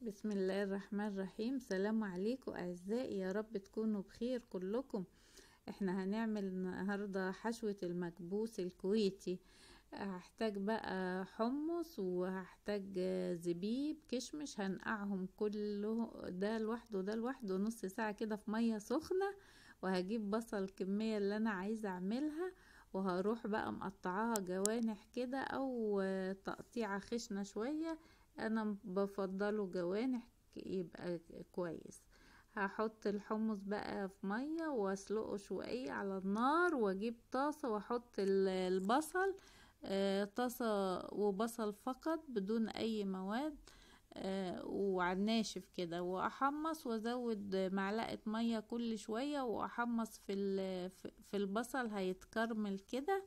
بسم الله الرحمن الرحيم سلام عليكم اعزائي يا رب تكونوا بخير كلكم احنا هنعمل النهاردة حشوة المكبوس الكويتي هحتاج بقى حمص وهحتاج زبيب كشمش هنقعهم كله ده لوحده ده لوحده نص ساعة كده في مية سخنة وهجيب بصل الكمية اللي انا عايزة اعملها وهروح بقى مقطعاها جوانح كده او تقطيعة خشنة شوية انا بفضله جوانح يبقى كويس هحط الحمص بقى في ميه واسلقه شويه على النار واجيب طاسه واحط البصل آه، طاسه وبصل فقط بدون اي مواد آه، وعالناشف كده واحمص وازود معلقه ميه كل شويه واحمص في في البصل هيتكرمل كده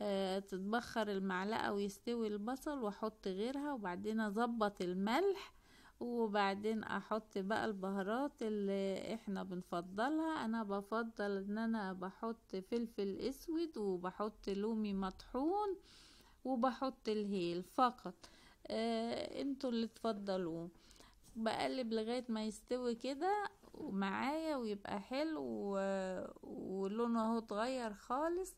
آه، تتبخر المعلقة ويستوي البصل واحط غيرها وبعدين اظبط الملح وبعدين احط بقى البهارات اللي احنا بنفضلها انا بفضل ان انا بحط فلفل اسود وبحط لومي مطحون وبحط الهيل فقط آه انتوا اللي تفضلوه بقلب لغاية ما يستوي كده معايا ويبقى حلو ولونه اهو اتغير خالص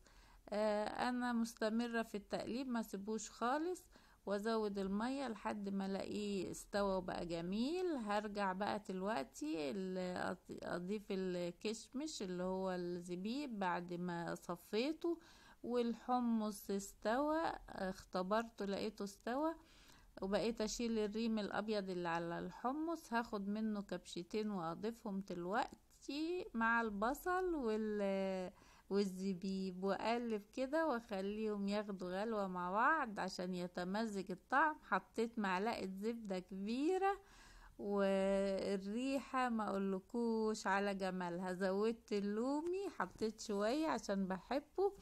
انا مستمرة في التقليب ما سيبوش خالص وازود المية لحد ما الاقيه استوى وبقى جميل هرجع بقى دلوقتي اضيف الكشمش اللي هو الزبيب بعد ما صفيته والحمص استوى اختبرته لقيته استوى وبقيت اشيل الريم الابيض اللي على الحمص هاخد منه كبشتين واضيفهم دلوقتي مع البصل وال والزبيب واقلب كده واخليهم ياخدوا غلوة مع بعض عشان يتمزج الطعم حطيت معلقة زبدة كبيرة والريحة ما اقولكوش على جمالها زودت اللومي حطيت شوية عشان بحبه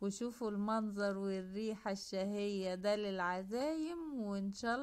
وشوفوا المنظر والريحة الشهية ده للعزايم وان شاء الله